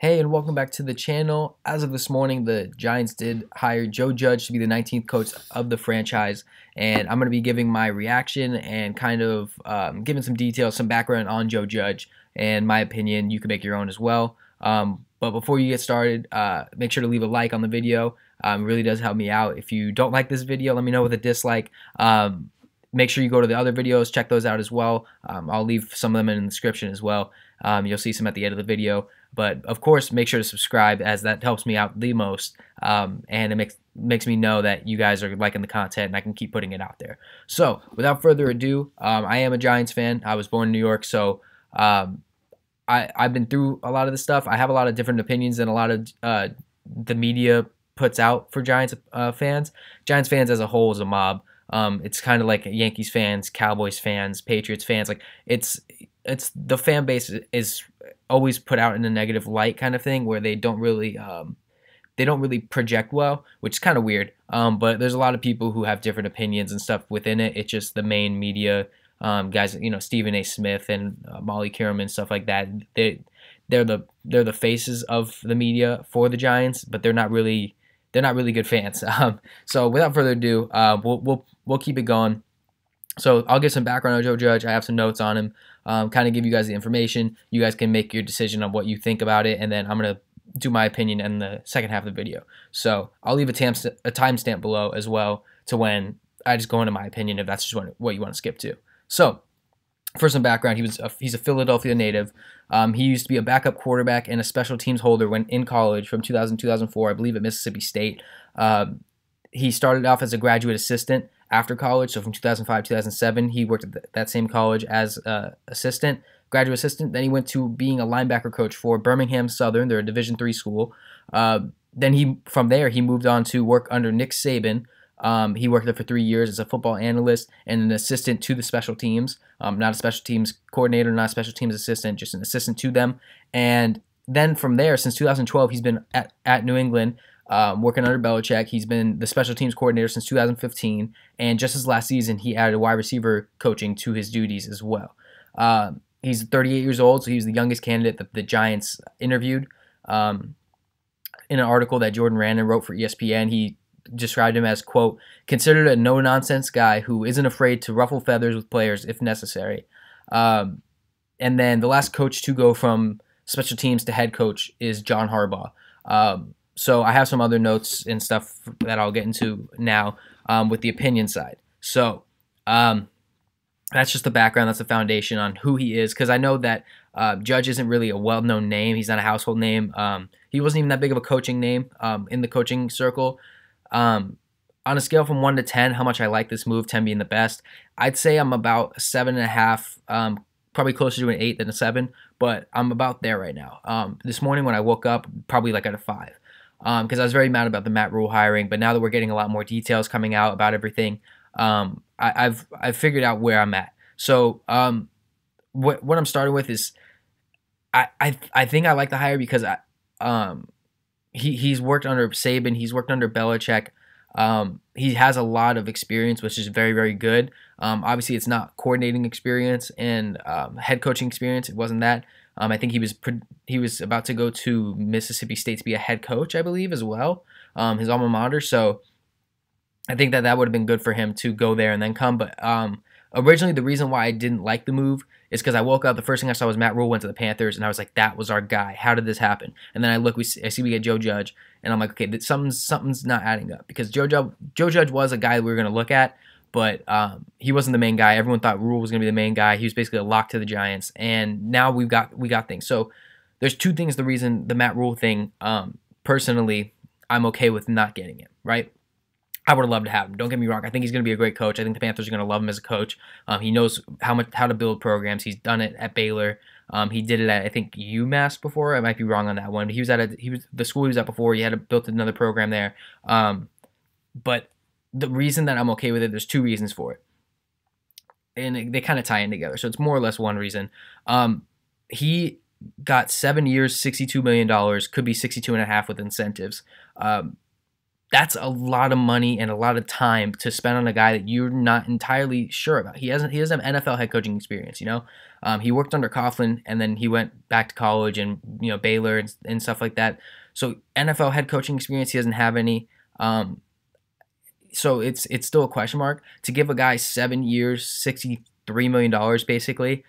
Hey, and welcome back to the channel. As of this morning, the Giants did hire Joe Judge to be the 19th coach of the franchise, and I'm going to be giving my reaction and kind of um, giving some details, some background on Joe Judge and my opinion. You can make your own as well. Um, but before you get started, uh, make sure to leave a like on the video. Um, really does help me out. If you don't like this video, let me know with a dislike. Um, make sure you go to the other videos, check those out as well. Um, I'll leave some of them in the description as well. Um, you'll see some at the end of the video. But of course, make sure to subscribe as that helps me out the most, um, and it makes makes me know that you guys are liking the content and I can keep putting it out there. So without further ado, um, I am a Giants fan. I was born in New York, so. Um, I, I've been through a lot of this stuff. I have a lot of different opinions than a lot of uh, the media puts out for Giants uh, fans. Giants fans as a whole is a mob. Um, it's kind of like Yankees fans, Cowboys fans, Patriots fans. Like it's it's the fan base is always put out in a negative light kind of thing where they don't really um, they don't really project well which is kind of weird um, but there's a lot of people who have different opinions and stuff within it it's just the main media um, guys you know stephen a smith and uh, molly and stuff like that they they're the they're the faces of the media for the giants but they're not really they're not really good fans um, so without further ado uh, we'll, we'll we'll keep it going so I'll get some background on Joe Judge. I have some notes on him um, kind of give you guys the information. You guys can make your decision on what you think about it, and then I'm gonna do my opinion in the second half of the video. So I'll leave a, tam- a timestamp below as well to when I just go into my opinion if that's just what you want to skip to. So for some background, he was a, he's a Philadelphia native. Um, he used to be a backup quarterback and a special teams holder when in college from 2000 2004, I believe, at Mississippi State. Um, he started off as a graduate assistant after college. So from 2005 2007, he worked at that same college as uh, assistant, graduate assistant. Then he went to being a linebacker coach for Birmingham Southern, their Division three school. Uh, then he from there he moved on to work under Nick Saban. Um, he worked there for three years as a football analyst and an assistant to the special teams. Um, not a special teams coordinator, not a special teams assistant, just an assistant to them. And then from there, since 2012, he's been at, at New England um, working under Belichick. He's been the special teams coordinator since 2015, and just this last season, he added wide receiver coaching to his duties as well. Um, he's 38 years old, so he was the youngest candidate that the Giants interviewed. Um, in an article that Jordan Randon wrote for ESPN, he described him as quote considered a no nonsense guy who isn't afraid to ruffle feathers with players if necessary. Um, and then the last coach to go from special teams to head coach is John Harbaugh. Um, so I have some other notes and stuff that I'll get into now um, with the opinion side. So um, that's just the background. That's the foundation on who he is. Because I know that uh, Judge isn't really a well-known name. He's not a household name. Um, he wasn't even that big of a coaching name um, in the coaching circle. Um, on a scale from one to ten, how much I like this move, ten being the best, I'd say I'm about seven and a half um, probably closer to an eight than a seven, but I'm about there right now. Um, this morning when I woke up, probably like at a five because um, I was very mad about the Matt Rule hiring. But now that we're getting a lot more details coming out about everything, um, I, have I've figured out where I'm at. So um, what what I'm starting with is I, I I think I like the hire because I um he he's worked under Saban, he's worked under Belichick. Um, he has a lot of experience, which is very very good. Um, obviously, it's not coordinating experience and um, head coaching experience. It wasn't that, um, I think he was pre- he was about to go to Mississippi State to be a head coach, I believe, as well. Um, his alma mater. So I think that that would have been good for him to go there and then come. But um, originally, the reason why I didn't like the move is because I woke up. The first thing I saw was Matt Rule went to the Panthers, and I was like, "That was our guy. How did this happen?" And then I look, we see, I see we get Joe Judge, and I'm like, "Okay, that something's something's not adding up." Because Joe Judge, Joe Judge was a guy we were going to look at but um, he wasn't the main guy. Everyone thought Rule was going to be the main guy. He was basically a lock to the Giants, and now we've got we got things. So there's two things. The reason the Matt Rule thing, um, personally, I'm okay with not getting it. Right? I would have loved to have him. Don't get me wrong. I think he's going to be a great coach. I think the Panthers are going to love him as a coach. Um, he knows how much how to build programs. He's done it at Baylor. Um, he did it at I think UMass before. I might be wrong on that one. But he was at a, he was the school he was at before. He had a, built another program there. Um, but the reason that I'm okay with it, there's two reasons for it. And they kind of tie in together. So it's more or less one reason. Um, he got seven years, $62 million, could be 62 and a half with incentives. Um, that's a lot of money and a lot of time to spend on a guy that you're not entirely sure about. He hasn't he doesn't have NFL head coaching experience, you know. Um, he worked under Coughlin and then he went back to college and you know Baylor and, and stuff like that. So NFL head coaching experience he doesn't have any. Um, so it's it's still a question mark to give a guy seven years, sixty three million dollars basically,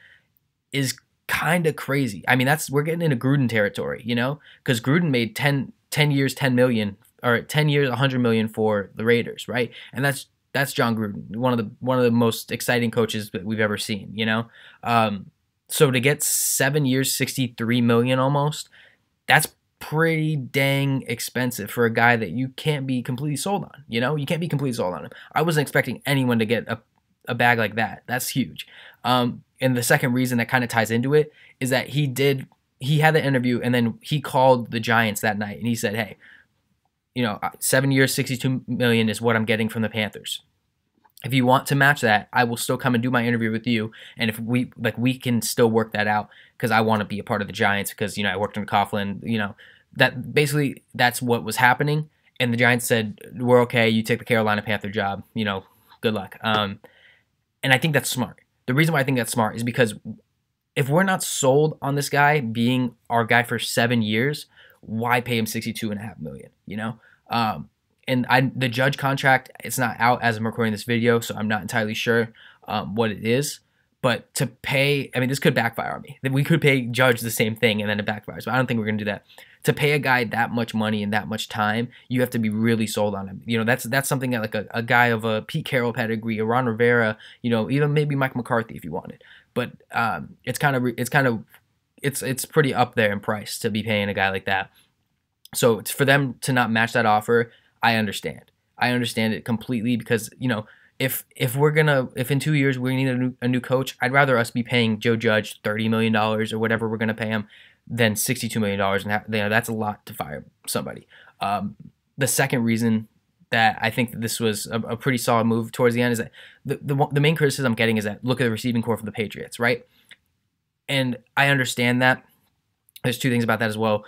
is kind of crazy. I mean, that's we're getting into Gruden territory, you know, because Gruden made 10, 10 years, ten million, or ten years, hundred million for the Raiders, right? And that's that's John Gruden, one of the one of the most exciting coaches that we've ever seen, you know. Um, so to get seven years, sixty three million almost, that's pretty dang expensive for a guy that you can't be completely sold on. You know, you can't be completely sold on him. I wasn't expecting anyone to get a, a bag like that. That's huge. Um, and the second reason that kind of ties into it is that he did he had the interview and then he called the Giants that night and he said, "Hey, you know, uh, seven years, sixty-two million is what I'm getting from the Panthers." if you want to match that, I will still come and do my interview with you. And if we like, we can still work that out because I want to be a part of the Giants because you know I worked in Coughlin. You know that basically that's what was happening. And the Giants said, "We're okay. You take the Carolina Panther job. You know, good luck." Um, and I think that's smart. The reason why I think that's smart is because if we're not sold on this guy being our guy for seven years, why pay him sixty-two and a half million? You know, um, and I the judge contract it's not out as I'm recording this video, so I'm not entirely sure um, what it is. But to pay, I mean, this could backfire on me. We could pay judge the same thing and then it backfires. But I don't think we're gonna do that. To pay a guy that much money and that much time, you have to be really sold on him. You know, that's that's something that like a, a guy of a Pete Carroll pedigree, a Ron Rivera, you know, even maybe Mike McCarthy if you wanted. But um, it's kind of it's kind of it's it's pretty up there in price to be paying a guy like that. So it's for them to not match that offer I understand. I understand it completely because you know if if we're gonna if in two years we need a new, a new coach, I'd rather us be paying Joe Judge thirty million dollars or whatever we're gonna pay him than sixty two million dollars, and you know, that's a lot to fire somebody. Um, the second reason that I think that this was a, a, pretty solid move towards the end is that the, the the main criticism I'm getting is that look at the receiving core for the Patriots, right? And I understand that. There's two things about that as well.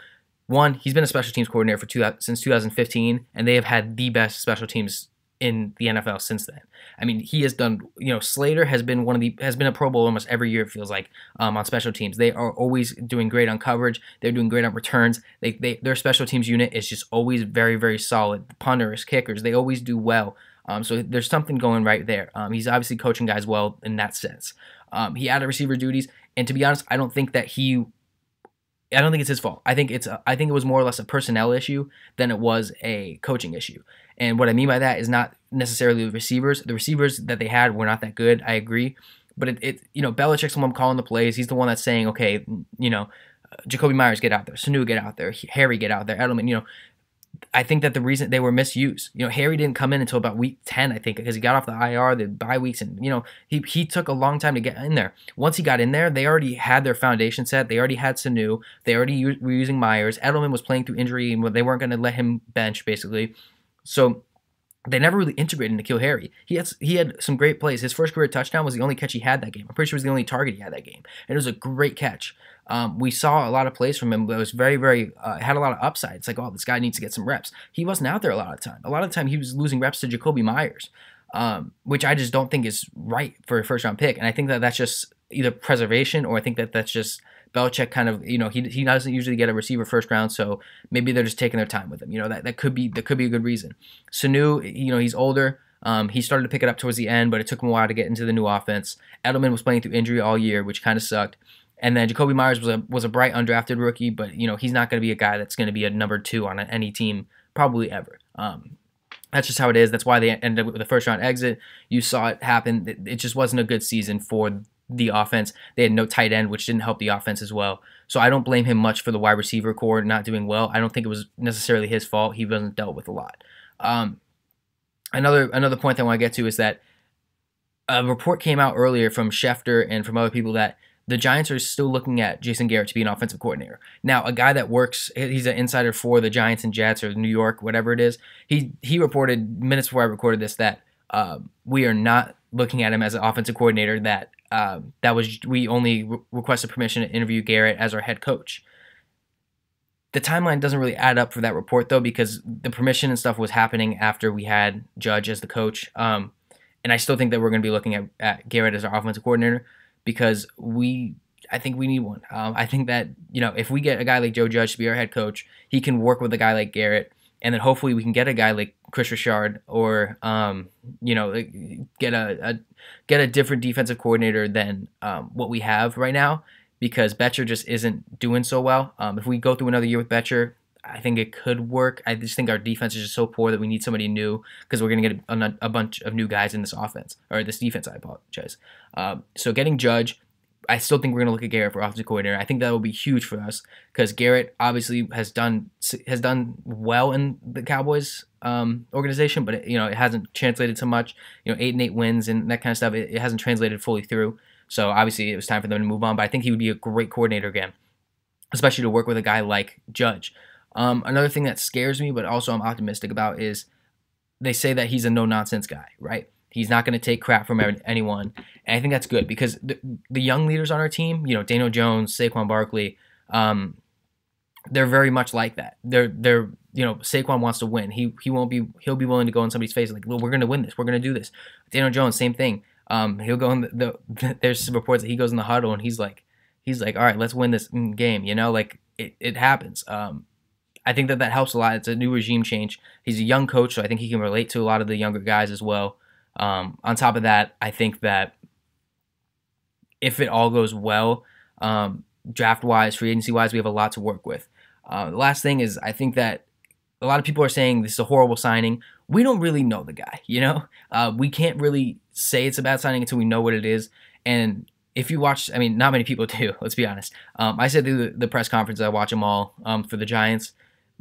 One, he's been a special teams coordinator for two, since 2015, and they have had the best special teams in the NFL since then. I mean, he has done. You know, Slater has been one of the has been a Pro Bowl almost every year. It feels like um, on special teams, they are always doing great on coverage. They're doing great on returns. They, they their special teams unit is just always very very solid. Punters, kickers, they always do well. Um, so there's something going right there. Um, he's obviously coaching guys well in that sense. Um, he added receiver duties, and to be honest, I don't think that he I don't think it's his fault. I think it's a, I think it was more or less a personnel issue than it was a coaching issue. And what I mean by that is not necessarily the receivers. The receivers that they had were not that good. I agree, but it, it you know Belichick's the one calling the plays. He's the one that's saying, okay, you know, Jacoby Myers get out there, Sanu get out there, Harry get out there, Edelman. You know, I think that the reason they were misused, you know, Harry didn't come in until about week 10, I think, because he got off the IR, the bye weeks, and, you know, he, he took a long time to get in there. Once he got in there, they already had their foundation set. They already had Sanu. They already u- were using Myers. Edelman was playing through injury, and they weren't going to let him bench, basically. So they never really integrated into Kill Harry. He had he had some great plays. His first career touchdown was the only catch he had that game. I'm pretty sure it was the only target he had that game, and it was a great catch. Um, we saw a lot of plays from him that was very very uh, had a lot of upside. It's like oh this guy needs to get some reps. He wasn't out there a lot of time. A lot of time he was losing reps to Jacoby Myers, um, which I just don't think is right for a first round pick. And I think that that's just either preservation or I think that that's just Belichick kind of, you know, he, he doesn't usually get a receiver first round, so maybe they're just taking their time with him. You know, that, that could be that could be a good reason. Sanu, you know, he's older. Um, he started to pick it up towards the end, but it took him a while to get into the new offense. Edelman was playing through injury all year, which kind of sucked. And then Jacoby Myers was a was a bright undrafted rookie, but you know he's not going to be a guy that's going to be a number two on any team probably ever. Um, that's just how it is. That's why they ended up with the first round exit. You saw it happen. It just wasn't a good season for the offense. They had no tight end, which didn't help the offense as well. So I don't blame him much for the wide receiver core not doing well. I don't think it was necessarily his fault. He wasn't dealt with a lot. Um, another another point that I want to get to is that a report came out earlier from Schefter and from other people that the Giants are still looking at Jason Garrett to be an offensive coordinator. Now, a guy that works, he's an insider for the Giants and Jets or New York, whatever it is. He he reported minutes before I recorded this that um, we are not looking at him as an offensive coordinator that uh, that was we only re- requested permission to interview Garrett as our head coach. The timeline doesn't really add up for that report though because the permission and stuff was happening after we had Judge as the coach. Um, and I still think that we're going to be looking at, at, Garrett as our offensive coordinator because we I think we need one. Um, I think that you know if we get a guy like Joe Judge to be our head coach, he can work with a guy like Garrett and then hopefully we can get a guy like Chris Richard or um, you know get a, a, get a different defensive coordinator than um, what we have right now because Betcher just isn't doing so well. Um, if we go through another year with Betcher, I think it could work. I just think our defense is just so poor that we need somebody new because we're going to get a, a, bunch of new guys in this offense or this defense. I apologize. Um, so getting Judge I still think we're going to look at Garrett for offensive coordinator. I think that will be huge for us because Garrett obviously has done has done well in the Cowboys um, organization, but it, you know it hasn't translated to much. You know, eight and eight wins and that kind of stuff. It, it hasn't translated fully through. So obviously it was time for them to move on. But I think he would be a great coordinator again, especially to work with a guy like Judge. Um, another thing that scares me, but also I'm optimistic about, is they say that he's a no nonsense guy, right? He's not going to take crap from anyone. And I think that's good because the, the young leaders on our team, you know, Daniel Jones, Saquon Barkley, um, they're very much like that. They're they're you know Saquon wants to win. He he won't be he'll be willing to go in somebody's face like well, we're going to win this. We're going to do this. Daniel Jones, same thing. Um, he'll go in the, the there's reports that he goes in the huddle and he's like he's like all right, let's win this mm, game. You know, like it, it happens. Um, I think that that helps a lot. It's a new regime change. He's a young coach, so I think he can relate to a lot of the younger guys as well. Um, on top of that, I think that if it all goes well, um, draft wise, free agency wise, we have a lot to work with. Uh, the last thing is, I think that a lot of people are saying this is a horrible signing. We don't really know the guy, you know? Uh, we can't really say it's a bad signing until we know what it is. And if you watch, I mean, not many people do, let's be honest. Um, I said through the, the press conference, I watch them all um, for the Giants.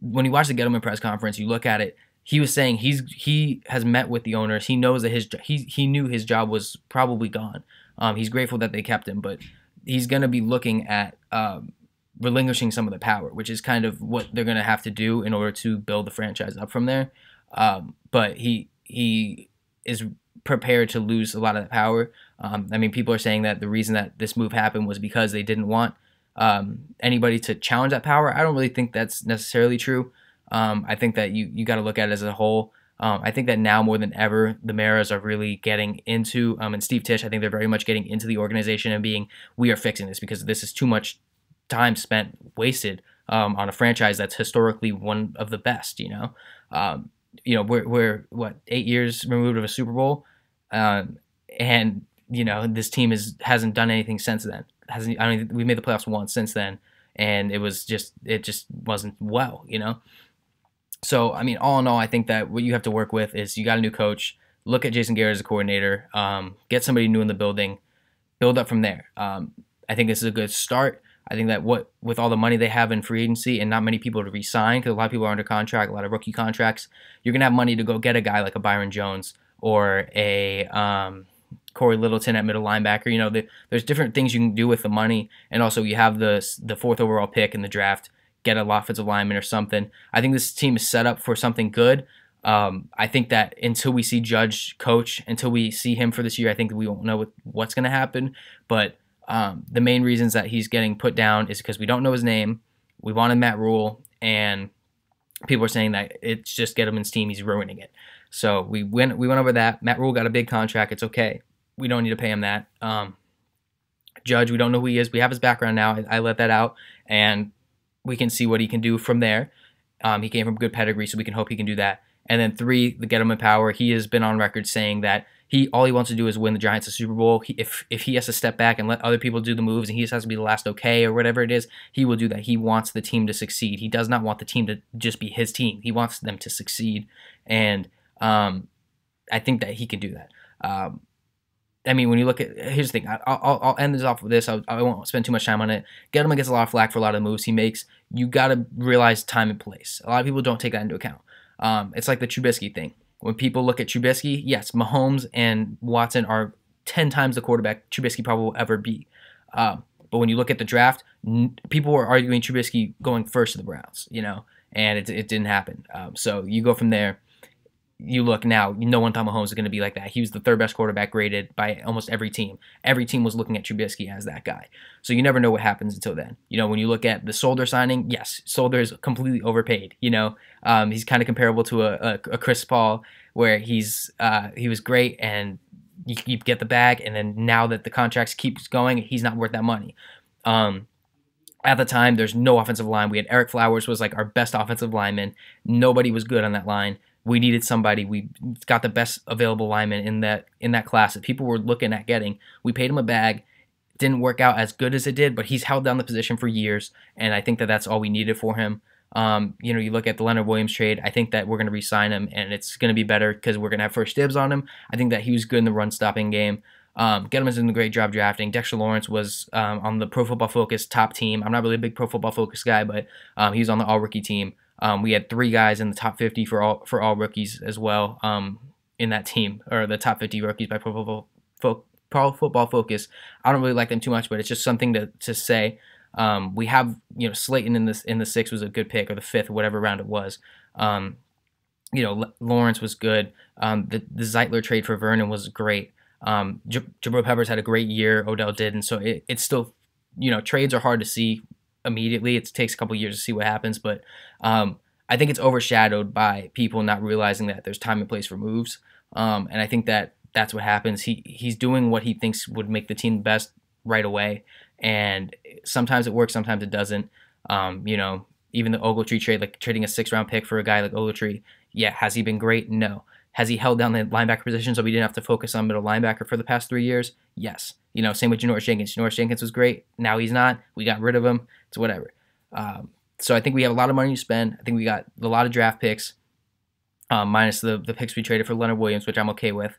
When you watch the Gettleman press conference, you look at it, he was saying he's he has met with the owners. He knows that his he he knew his job was probably gone. Um, he's grateful that they kept him, but he's going to be looking at um, relinquishing some of the power, which is kind of what they're going to have to do in order to build the franchise up from there. Um, but he he is prepared to lose a lot of that power. Um, I mean, people are saying that the reason that this move happened was because they didn't want um, anybody to challenge that power. I don't really think that's necessarily true. Um, I think that you you got to look at it as a whole. Um, I think that now more than ever, the Maras are really getting into, um, and Steve Tisch, I think they're very much getting into the organization and being, we are fixing this because this is too much time spent wasted um, on a franchise that's historically one of the best. You know, um, you know we're we're what eight years removed of a Super Bowl, um, and you know this team is hasn't done anything since then. Hasn't I mean we made the playoffs once since then, and it was just it just wasn't well. You know, so, I mean, all in all, I think that what you have to work with is you got a new coach, look at Jason Garrett as a coordinator, um, get somebody new in the building, build up from there. Um, I think this is a good start. I think that what with all the money they have in free agency and not many people to resign because a lot of people are under contract, a lot of rookie contracts, you're gonna have money to go get a guy like a Byron Jones or a um, Corey Littleton at middle linebacker. You know, the, there's different things you can do with the money, and also you have the the fourth overall pick in the draft get an offensive lineman or something. I think this team is set up for something good. Um, I think that until we see Judge coach, until we see him for this year, I think we won't know what's going to happen. But um, the main reasons that he's getting put down is because we don't know his name. We wanted Matt Rule, and people are saying that it's just Gettleman's team. He's ruining it. So we went we went over that. Matt Rule got a big contract. It's okay. We don't need to pay him that. Um, Judge, we don't know who he is. We have his background now. I, I let that out, and we can see what he can do from there. Um, he came from good pedigree, so we can hope he can do that. And then three, the Gettleman power. He has been on record saying that he all he wants to do is win the Giants a Super Bowl. He, if if he has to step back and let other people do the moves, and he just has to be the last okay or whatever it is, he will do that. He wants the team to succeed. He does not want the team to just be his team. He wants them to succeed, and um, I think that he can do that. Um, I mean, when you look at here's the thing, I, will I'll end this off with this. I'll, I, won't spend too much time on it. Gettleman gets a lot of flack for a lot of the moves he makes. You got to realize time and place. A lot of people don't take that into account. Um, it's like the Trubisky thing. When people look at Trubisky, yes, Mahomes and Watson are 10 times the quarterback Trubisky probably will ever be. Um, but when you look at the draft, n- people were arguing Trubisky going first to the Browns, you know, and it, it didn't happen. Um, so you go from there you look now, no one thought Mahomes is going to be like that. He was the third best quarterback graded by almost every team. Every team was looking at Trubisky as that guy. So you never know what happens until then. You know, when you look at the Solder signing, yes, Solder is completely overpaid. You know, um, he's kind of comparable to a, a, a, Chris Paul, where he's uh, he was great and you, you, get the bag, and then now that the contracts keeps going, he's not worth that money. Um, at the time, there's no offensive line. We had Eric Flowers was like our best offensive lineman. Nobody was good on that line we needed somebody. We got the best available lineman in that in that class that people were looking at getting. We paid him a bag. Didn't work out as good as it did, but he's held down the position for years, and I think that that's all we needed for him. Um, you know, you look at the Leonard Williams trade. I think that we're going to re-sign him, and it's going to be better because we're going to have first dibs on him. I think that he was good in the run-stopping game. Um, Gettleman's in a great job drafting. Dexter Lawrence was um, on the Pro Football Focus top team. I'm not really a big Pro Football Focus guy, but um, he was on the All Rookie team. Um, we had three guys in the top 50 for all for all rookies as well um, in that team or the top 50 rookies by Pro Football, Football Focus. I don't really like them too much, but it's just something to to say. Um, we have you know Slayton in this in the sixth was a good pick or the fifth or whatever round it was. Um, you know L- Lawrence was good. Um, the the Zeitler trade for Vernon was great. Um, J- Jabril Peppers had a great year. Odell did, and so it, it's still you know trades are hard to see immediately. It takes a couple years to see what happens, but um, I think it's overshadowed by people not realizing that there's time and place for moves. Um, and I think that that's what happens. He he's doing what he thinks would make the team best right away, and sometimes it works, sometimes it doesn't. Um, you know, even the Ogletree trade, like trading a six round pick for a guy like Ogletree, yeah, has he been great? No, has he held down the linebacker position so we didn't have to focus on middle linebacker for the past three years? Yes. You know, same with Janoris Jenkins. Janoris Jenkins was great. Now he's not. We got rid of him. It's whatever. Um, so I think we have a lot of money to spend. I think we got a lot of draft picks, um, minus the, the picks we traded for Leonard Williams, which I'm okay with.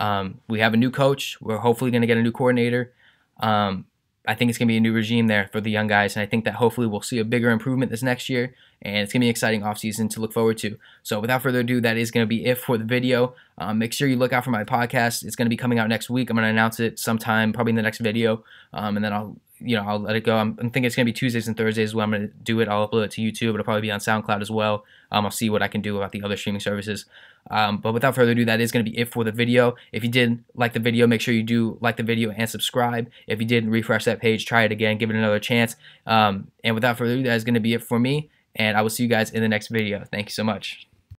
Um, we have a new coach. We're hopefully going to get a new coordinator. Um, I think it's going to be a new regime there for the young guys, and I think that hopefully we'll see a bigger improvement this next year, and it's going to be an exciting offseason to look forward to. So, without further ado, that is going to be it for the video. Um, make sure you look out for my podcast. It's going to be coming out next week. I'm going to announce it sometime, probably in the next video, um, and then I'll you know, I'll let it go. I'm, I'm thinking it's going to be Tuesdays and Thursdays when I'm going to do it. I'll upload it to YouTube. It'll probably be on SoundCloud as well. Um, I'll see what I can do about the other streaming services. Um, but without further ado, that is going to be it for the video. If you did like the video, make sure you do like the video and subscribe. If you didn't, refresh that page, try it again, give it another chance. Um, and without further ado, that is going to be it for me. And I will see you guys in the next video. Thank you so much.